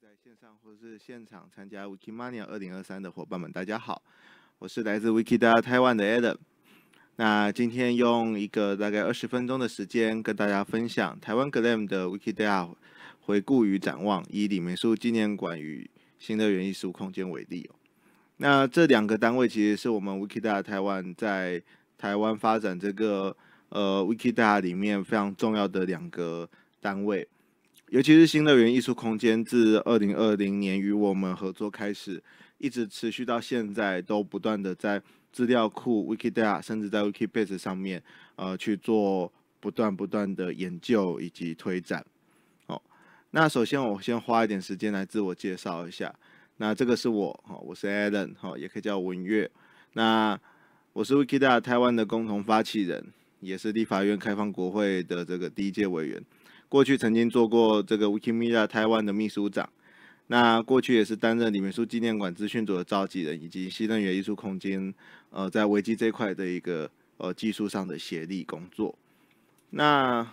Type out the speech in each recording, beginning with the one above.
在线上或是现场参加 Wikimania 二零二三的伙伴们，大家好，我是来自 Wikidata i w a n 的 Adam。那今天用一个大概二十分钟的时间，跟大家分享台湾 GLAM 的 Wikidata 回顾与展望，以李明书纪念馆与新乐园艺术空间为例。那这两个单位其实是我们 Wikidata i w a n 在台湾发展这个呃 Wikidata 里面非常重要的两个单位。尤其是新乐园艺术空间，自二零二零年与我们合作开始，一直持续到现在，都不断的在资料库 Wikidata，甚至在 Wikibase 上面，呃，去做不断不断的研究以及推展。好，那首先我先花一点时间来自我介绍一下，那这个是我，哈，我是 Alan，哈，也可以叫文月，那我是 Wikidata 台湾的共同发起人，也是立法院开放国会的这个第一届委员。过去曾经做过这个 Wikimedia Taiwan 的秘书长，那过去也是担任李明书纪念馆资讯组的召集人，以及新能源艺术空间，呃，在维基这块的一个呃技术上的协力工作。那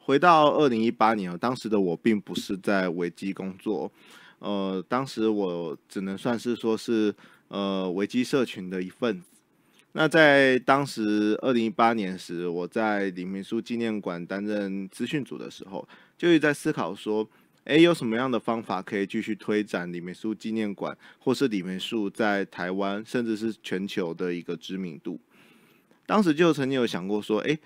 回到二零一八年当时的我并不是在维基工作，呃，当时我只能算是说是呃维基社群的一份。那在当时二零一八年时，我在李梅树纪念馆担任资讯组的时候，就一直在思考说，哎，有什么样的方法可以继续推展李梅树纪念馆，或是李梅树在台湾，甚至是全球的一个知名度？当时就曾经有想过说，哎，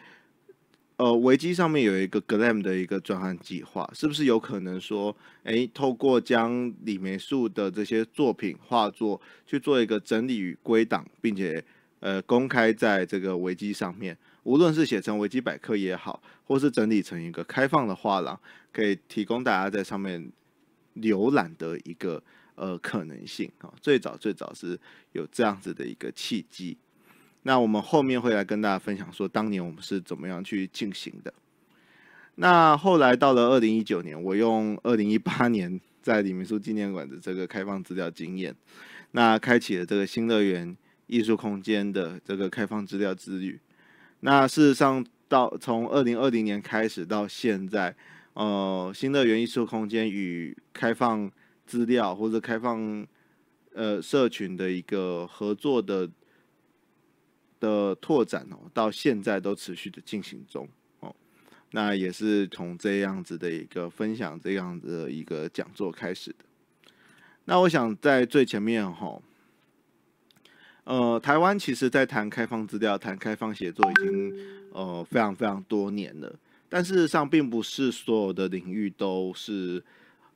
呃，维基上面有一个 GLAM 的一个专案计划，是不是有可能说，哎，透过将李梅树的这些作品画作去做一个整理与归档，并且。呃，公开在这个维基上面，无论是写成维基百科也好，或是整理成一个开放的画廊，可以提供大家在上面浏览的一个呃可能性啊。最早最早是有这样子的一个契机，那我们后面会来跟大家分享说当年我们是怎么样去进行的。那后来到了二零一九年，我用二零一八年在李明书纪念馆的这个开放资料经验，那开启了这个新乐园。艺术空间的这个开放资料之旅，那事实上，到从二零二零年开始到现在，呃，新乐园艺术空间与开放资料或者开放呃社群的一个合作的的拓展哦，到现在都持续的进行中哦。那也是从这样子的一个分享，这样子的一个讲座开始的。那我想在最前面哈。呃，台湾其实，在谈开放资料、谈开放协作，已经呃非常非常多年了。但事实上，并不是所有的领域都是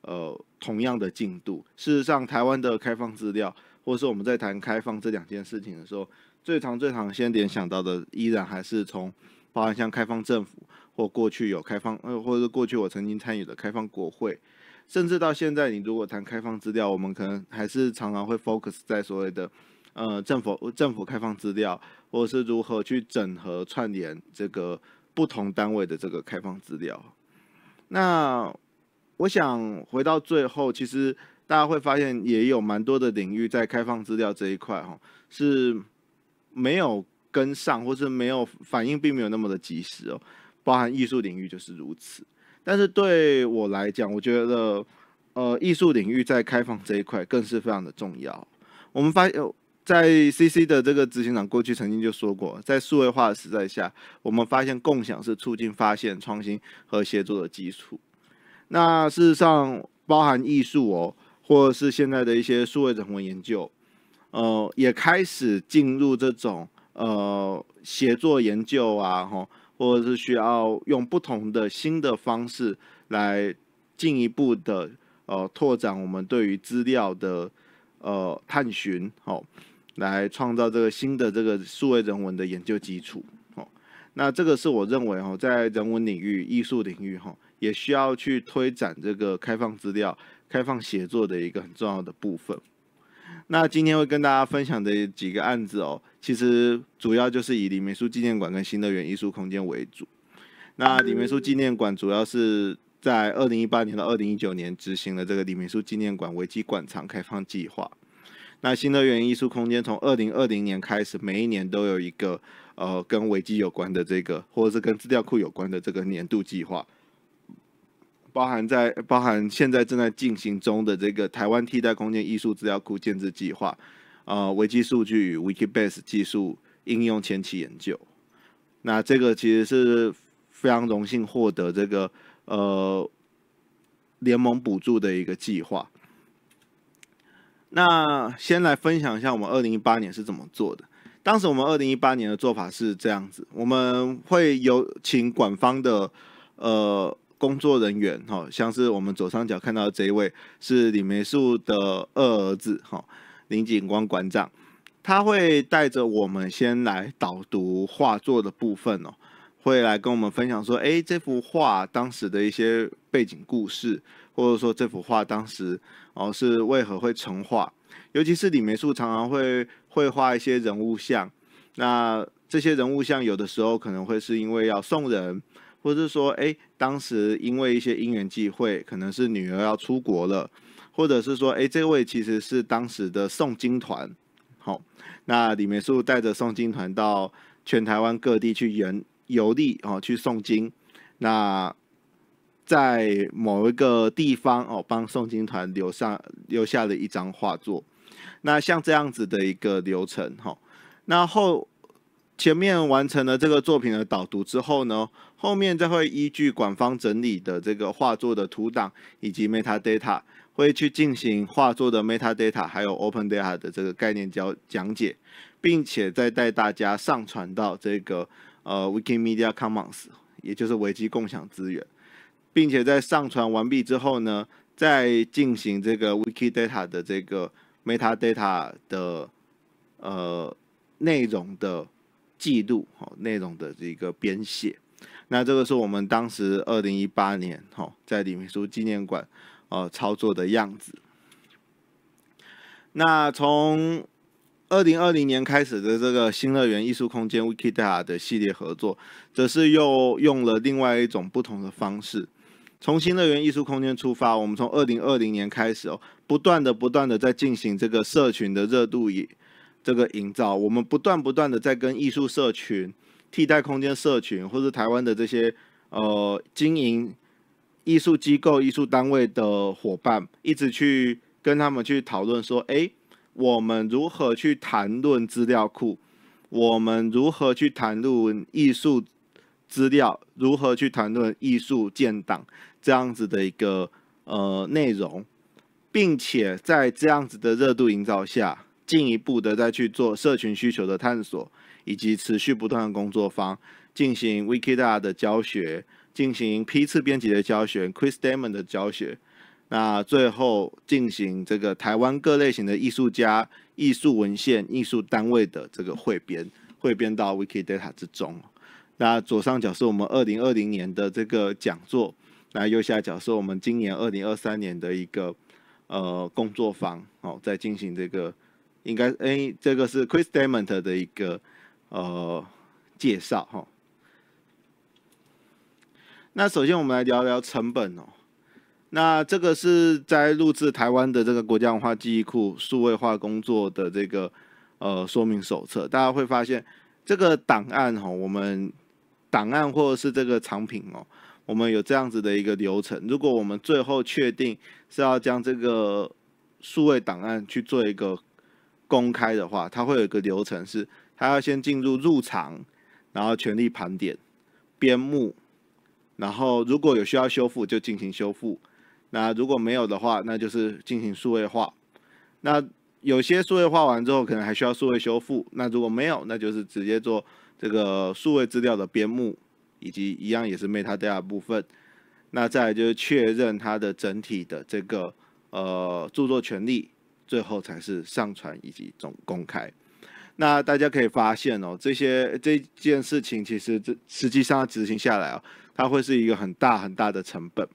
呃同样的进度。事实上，台湾的开放资料，或者是我们在谈开放这两件事情的时候，最常、最常先联想到的，依然还是从包含像开放政府，或过去有开放，呃，或者是过去我曾经参与的开放国会，甚至到现在，你如果谈开放资料，我们可能还是常常会 focus 在所谓的。呃，政府政府开放资料，或者是如何去整合串联这个不同单位的这个开放资料？那我想回到最后，其实大家会发现也有蛮多的领域在开放资料这一块哈，是没有跟上，或是没有反应，并没有那么的及时哦。包含艺术领域就是如此。但是对我来讲，我觉得呃，艺术领域在开放这一块更是非常的重要。我们发现。在 C C 的这个执行长过去曾经就说过，在数位化的时代下，我们发现共享是促进发现、创新和协作的基础。那事实上，包含艺术哦，或者是现在的一些数位整合研究，呃，也开始进入这种呃协作研究啊，哈，或者是需要用不同的新的方式来进一步的呃拓展我们对于资料的呃探寻，好。来创造这个新的这个数位人文的研究基础，哦，那这个是我认为，哦，在人文领域、艺术领域，哈，也需要去推展这个开放资料、开放协作的一个很重要的部分。那今天会跟大家分享的几个案子，哦，其实主要就是以李梅书纪念馆跟新乐园艺术空间为主。那李梅书纪念馆主要是在二零一八年到二零一九年执行了这个李梅书纪念馆危机馆藏开放计划。那新乐园艺术空间从二零二零年开始，每一年都有一个呃跟维基有关的这个，或者是跟资料库有关的这个年度计划，包含在包含现在正在进行中的这个台湾替代空间艺术资料库建制计划，啊，维基数据与 Wikibase 技术应用前期研究，那这个其实是非常荣幸获得这个呃联盟补助的一个计划。那先来分享一下我们二零一八年是怎么做的。当时我们二零一八年的做法是这样子，我们会有请馆方的呃工作人员，哈，像是我们左上角看到这一位是李梅树的二儿子，哈，林景光馆长，他会带着我们先来导读画作的部分哦，会来跟我们分享说，哎，这幅画当时的一些背景故事。或者说这幅画当时哦是为何会成画？尤其是李梅树常常会会画一些人物像，那这些人物像有的时候可能会是因为要送人，或者是说哎当时因为一些因缘际会，可能是女儿要出国了，或者是说哎这位其实是当时的诵经团，好，那李梅树带着诵经团到全台湾各地去游游历哦去诵经，那。在某一个地方哦，帮诵经团留下留下了一张画作。那像这样子的一个流程哈，那后前面完成了这个作品的导读之后呢，后面再会依据官方整理的这个画作的图档以及 metadata，会去进行画作的 metadata，还有 open data 的这个概念教讲解，并且再带大家上传到这个呃 Wikimedia Commons，也就是维基共享资源。并且在上传完毕之后呢，再进行这个 Wikidata 的这个 metadata 的呃内容的记录，哈，内容的这个编写。那这个是我们当时二零一八年，哈，在李明书纪念馆，呃，操作的样子。那从二零二零年开始的这个新乐园艺术空间 w i k i t a 的系列合作，则是又用了另外一种不同的方式，从新乐园艺术空间出发，我们从二零二零年开始哦，不断的不断的在进行这个社群的热度这个营造，我们不断不断的在跟艺术社群、替代空间社群或者台湾的这些呃经营艺术机构、艺术单位的伙伴，一直去跟他们去讨论说，哎。我们如何去谈论资料库？我们如何去谈论艺术资料？如何去谈论艺术建档这样子的一个呃内容，并且在这样子的热度营造下，进一步的再去做社群需求的探索，以及持续不断的工作方进行 Wikidata 的教学，进行批次编辑的教学，Chris Damon 的教学。那最后进行这个台湾各类型的艺术家、艺术文献、艺术单位的这个汇编，汇编到 Wikidata 之中。那左上角是我们二零二零年的这个讲座，那右下角是我们今年二零二三年的一个呃工作坊，哦，在进行这个应该，哎，这个是 Chris d a m e n t 的一个呃介绍哈。那首先我们来聊聊成本哦。那这个是在录制台湾的这个国家文化记忆库数位化工作的这个呃说明手册，大家会发现这个档案哈，我们档案或者是这个藏品哦，我们有这样子的一个流程。如果我们最后确定是要将这个数位档案去做一个公开的话，它会有一个流程是，它要先进入入场，然后全力盘点、编目，然后如果有需要修复就进行修复。那如果没有的话，那就是进行数位化。那有些数位化完之后，可能还需要数位修复。那如果没有，那就是直接做这个数位资料的编目，以及一样也是 meta data 部分。那再就是确认它的整体的这个呃著作权利，最后才是上传以及总公开。那大家可以发现哦，这些这件事情其实这实际上执行下来哦，它会是一个很大很大的成本。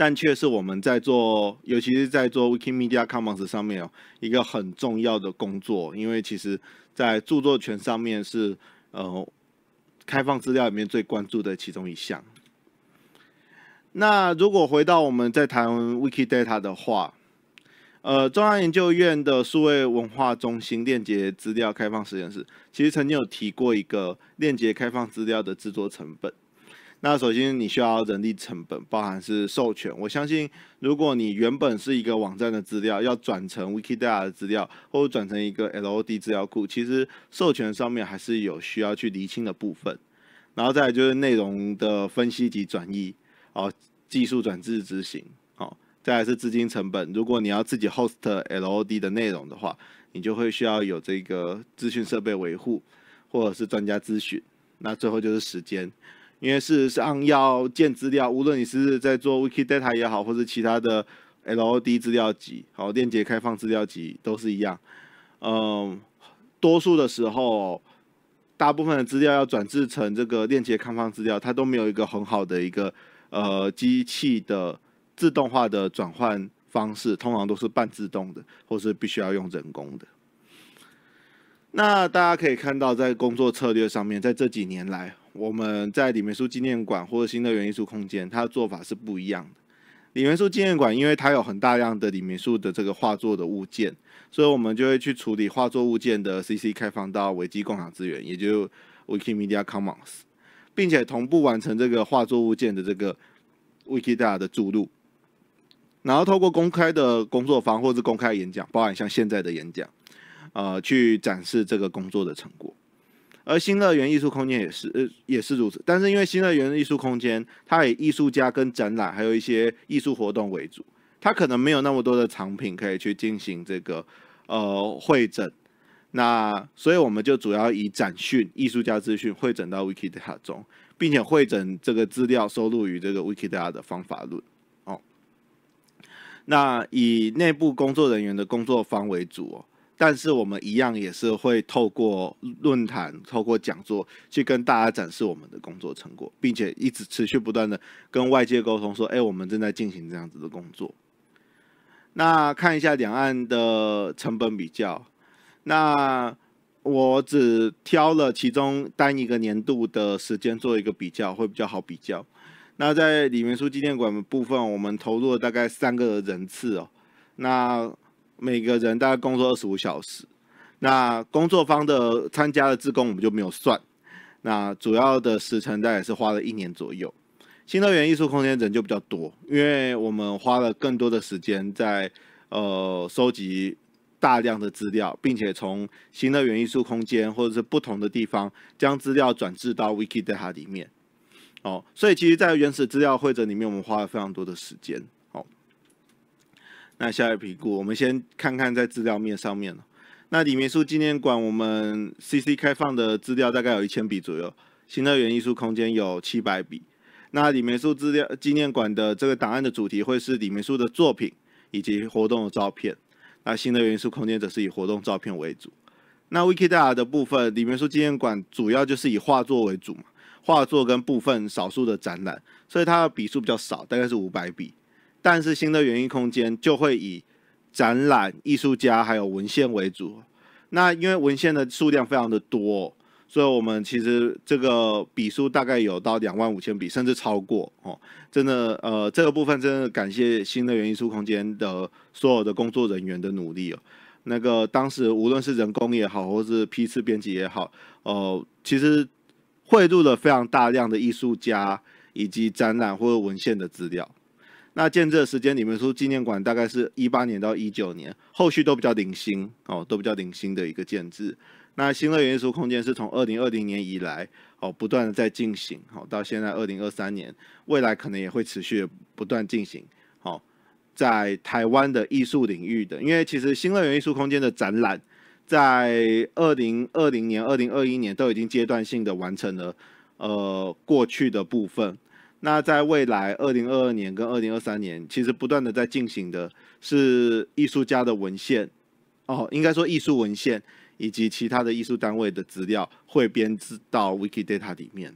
但却是我们在做，尤其是在做 Wikimedia Commons 上面一个很重要的工作，因为其实在著作权上面是呃开放资料里面最关注的其中一项。那如果回到我们在谈 Wikidata 的话，呃，中央研究院的数位文化中心链接资料开放实验室其实曾经有提过一个链接开放资料的制作成本。那首先你需要人力成本，包含是授权。我相信，如果你原本是一个网站的资料，要转成 Wikidata 的资料，或者转成一个 LOD 资料库，其实授权上面还是有需要去厘清的部分。然后再来就是内容的分析及转移，哦，技术转制执行，哦，再来是资金成本。如果你要自己 host LOD 的内容的话，你就会需要有这个资讯设备维护，或者是专家咨询。那最后就是时间。因为事实上，要建资料，无论你是在做 Wikidata 也好，或是其他的 LOD 资料集，好链接开放资料集都是一样。嗯，多数的时候，大部分的资料要转制成这个链接开放资料，它都没有一个很好的一个呃机器的自动化的转换方式，通常都是半自动的，或是必须要用人工的。那大家可以看到，在工作策略上面，在这几年来。我们在李梅书纪念馆或者新的元艺术空间，它的做法是不一样的。李梅书纪念馆，因为它有很大量的李梅树的这个画作的物件，所以我们就会去处理画作物件的 CC 开放到维基共享资源，也就 Wikimedia Commons，并且同步完成这个画作物件的这个 Wikidata 的注入，然后透过公开的工作坊或是公开演讲，包含像现在的演讲，呃，去展示这个工作的成果。而新乐园艺术空间也是呃也是如此，但是因为新乐园艺术空间它以艺术家跟展览还有一些艺术活动为主，它可能没有那么多的藏品可以去进行这个呃会诊，那所以我们就主要以展讯、艺术家资讯会诊到 Wikidata 中，并且会诊这个资料收录于这个 Wikidata 的方法论哦，那以内部工作人员的工作方为主哦。但是我们一样也是会透过论坛、透过讲座去跟大家展示我们的工作成果，并且一直持续不断的跟外界沟通，说，哎，我们正在进行这样子的工作。那看一下两岸的成本比较，那我只挑了其中单一个年度的时间做一个比较，会比较好比较。那在李明书纪念馆的部分，我们投入了大概三个人次哦，那。每个人大概工作二十五小时，那工作方的参加的自工，我们就没有算。那主要的时程大概是花了一年左右。新乐园艺术空间人就比较多，因为我们花了更多的时间在呃收集大量的资料，并且从新乐园艺术空间或者是不同的地方将资料转至到 Wikidata 里面。哦，所以其实，在原始资料汇诊里面，我们花了非常多的时间。那下一评估，我们先看看在资料面上面了。那李明树纪念馆，我们 CC 开放的资料大概有一千笔左右，新乐园艺术空间有七百笔。那李明书资料纪念馆的这个档案的主题会是李明书的作品以及活动的照片，那新乐园艺术空间则是以活动照片为主。那 WikiData 的部分，李明书纪念馆主要就是以画作为主嘛，画作跟部分少数的展览，所以它的笔数比较少，大概是五百笔。但是新的园艺空间就会以展览、艺术家还有文献为主。那因为文献的数量非常的多，所以我们其实这个笔数大概有到两万五千笔，甚至超过哦。真的，呃，这个部分真的感谢新的园艺书空间的所有的工作人员的努力哦。那个当时无论是人工也好，或是批次编辑也好，呃，其实汇入了非常大量的艺术家以及展览或者文献的资料。那建制的时间，你们说纪念馆大概是一八年到一九年，后续都比较零星哦，都比较零星的一个建制。那新乐园艺术空间是从二零二零年以来哦，不断的在进行哦，到现在二零二三年，未来可能也会持续不断进行哦，在台湾的艺术领域的，因为其实新乐园艺术空间的展览，在二零二零年、二零二一年都已经阶段性的完成了，呃，过去的部分。那在未来，二零二二年跟二零二三年，其实不断的在进行的是艺术家的文献，哦，应该说艺术文献以及其他的艺术单位的资料，会编制到 Wikidata 里面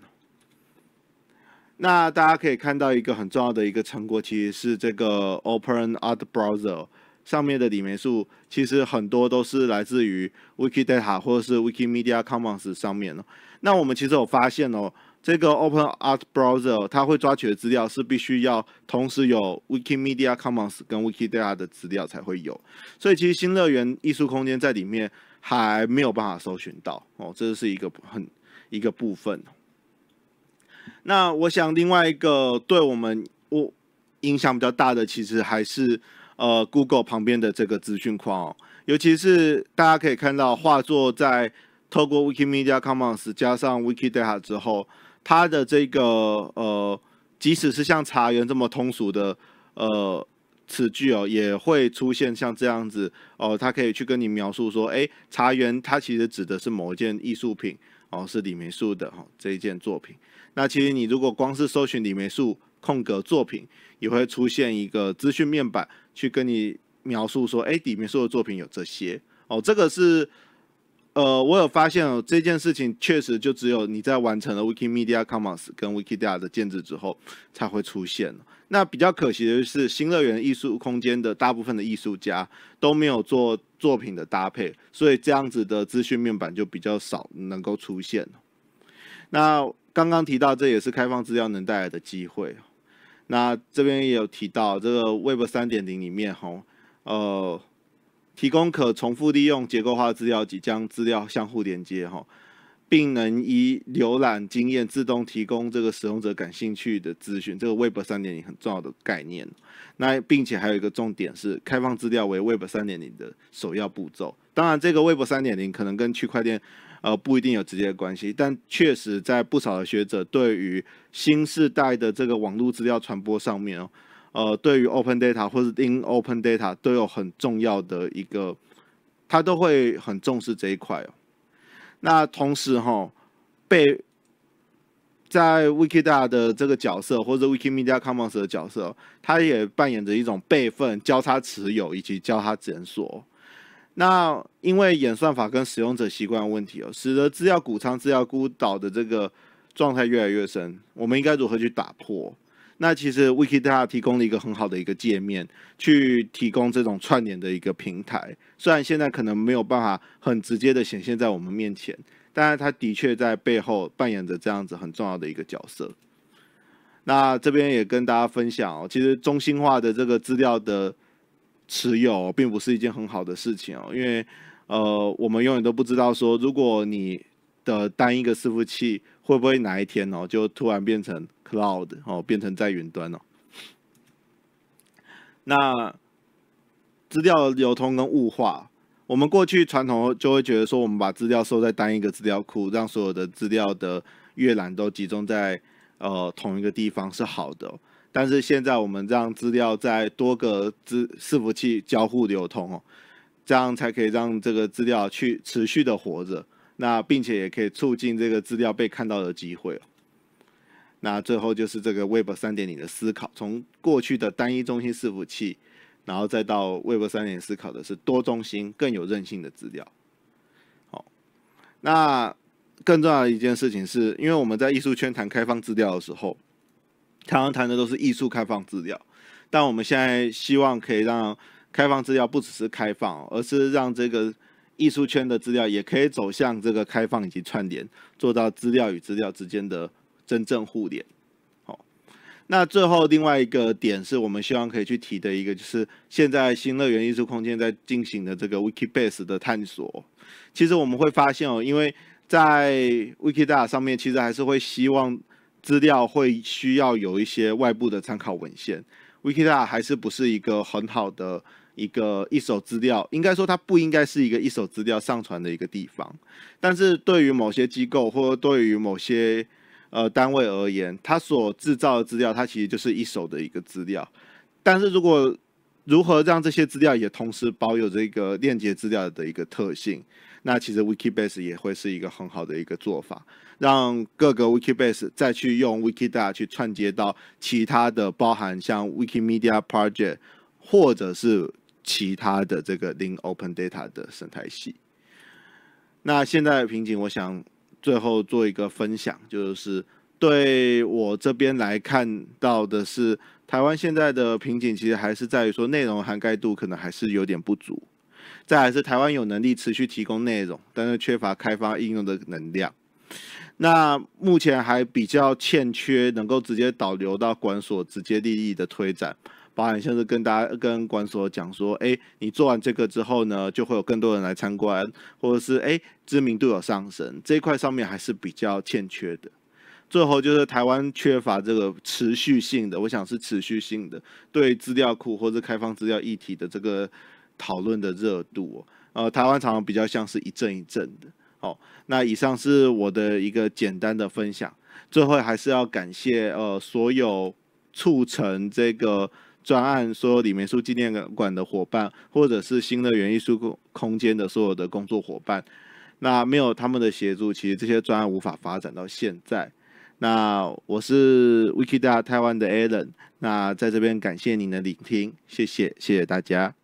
那大家可以看到一个很重要的一个成果，其实是这个 Open Art Browser 上面的里面数，其实很多都是来自于 Wikidata 或者是 Wikimedia Commons 上面那我们其实有发现哦。这个 Open Art Browser 它会抓取的资料是必须要同时有 Wiki Media Commons 跟 Wiki Data 的资料才会有，所以其实新乐园艺术空间在里面还没有办法搜寻到哦，这是一个很一个部分。那我想另外一个对我们我影响比较大的，其实还是呃 Google 旁边的这个资讯框，尤其是大家可以看到画作在透过 Wiki Media Commons 加上 Wiki Data 之后。它的这个呃，即使是像茶园这么通俗的呃词句哦，也会出现像这样子哦，它可以去跟你描述说，哎，茶园它其实指的是某一件艺术品哦，是李梅树的哈这一件作品。那其实你如果光是搜寻李梅树空格作品，也会出现一个资讯面板去跟你描述说，哎，李梅树的作品有这些哦，这个是。呃，我有发现哦，这件事情确实就只有你在完成了 Wikimedia Commons 跟 Wikidata 的建制之后才会出现。那比较可惜的是，新乐园艺术空间的大部分的艺术家都没有做作品的搭配，所以这样子的资讯面板就比较少能够出现。那刚刚提到，这也是开放资料能带来的机会。那这边也有提到，这个 Web 3.0里面哈，呃。提供可重复利用结构化资料及将资料相互连接，哈，并能以浏览经验自动提供这个使用者感兴趣的资讯，这个 Web 三点零很重要的概念。那并且还有一个重点是，开放资料为 Web 三点零的首要步骤。当然，这个 Web 三点零可能跟区块链，呃，不一定有直接关系，但确实在不少的学者对于新时代的这个网络资料传播上面哦。呃，对于 Open Data 或者 In Open Data 都有很重要的一个，他都会很重视这一块哦。那同时哈，被在 Wikidata 的这个角色，或者 Wikimedia Commons 的角色，它也扮演着一种备份、交叉持有以及交叉检索。那因为演算法跟使用者习惯问题哦，使得资料谷仓、资料孤岛的这个状态越来越深，我们应该如何去打破？那其实，Wikidata 提供了一个很好的一个界面，去提供这种串联的一个平台。虽然现在可能没有办法很直接的显现在我们面前，但是它的确在背后扮演着这样子很重要的一个角色。那这边也跟大家分享，哦，其实中心化的这个资料的持有，并不是一件很好的事情哦，因为呃，我们永远都不知道说，如果你的单一个伺服器会不会哪一天哦，就突然变成 cloud 哦，变成在云端了？那资料流通跟物化，我们过去传统就会觉得说，我们把资料收在单一一个资料库，让所有的资料的阅览都集中在呃同一个地方是好的。但是现在我们让资料在多个资伺服器交互流通哦，这样才可以让这个资料去持续的活着。那并且也可以促进这个资料被看到的机会。那最后就是这个 Web 三点零的思考，从过去的单一中心伺服器，然后再到 Web 三点思考的是多中心更有韧性的资料。好，那更重要的一件事情是，因为我们在艺术圈谈开放资料的时候，常常谈的都是艺术开放资料，但我们现在希望可以让开放资料不只是开放，而是让这个。艺术圈的资料也可以走向这个开放以及串联，做到资料与资料之间的真正互联。好，那最后另外一个点是我们希望可以去提的一个，就是现在新乐园艺术空间在进行的这个 Wikibase 的探索。其实我们会发现哦，因为在 Wikidata 上面，其实还是会希望资料会需要有一些外部的参考文献。Wikidata 还是不是一个很好的？一个一手资料，应该说它不应该是一个一手资料上传的一个地方，但是对于某些机构或对于某些呃单位而言，它所制造的资料，它其实就是一手的一个资料。但是如果如何让这些资料也同时保有这个链接资料的一个特性，那其实 Wikibase 也会是一个很好的一个做法，让各个 Wikibase 再去用 Wikidata 去串接到其他的包含像 Wikimedia Project 或者是。其他的这个零 open data 的生态系，那现在的瓶颈，我想最后做一个分享，就是对我这边来看到的是，台湾现在的瓶颈其实还是在于说内容涵盖度可能还是有点不足，再还是台湾有能力持续提供内容，但是缺乏开发应用的能量，那目前还比较欠缺能够直接导流到管所直接利益的推展。包含像是跟大家跟管所讲说，哎，你做完这个之后呢，就会有更多人来参观，或者是哎知名度有上升，这一块上面还是比较欠缺的。最后就是台湾缺乏这个持续性的，我想是持续性的对资料库或者开放资料议题的这个讨论的热度，呃，台湾常常比较像是一阵一阵的。好，那以上是我的一个简单的分享。最后还是要感谢呃所有促成这个。专案说李梅树纪念馆的伙伴，或者是新的园艺术空空间的所有的工作伙伴，那没有他们的协助，其实这些专案无法发展到现在。那我是 w i k i a 台湾的 a l a n 那在这边感谢您的聆听，谢谢，谢谢大家。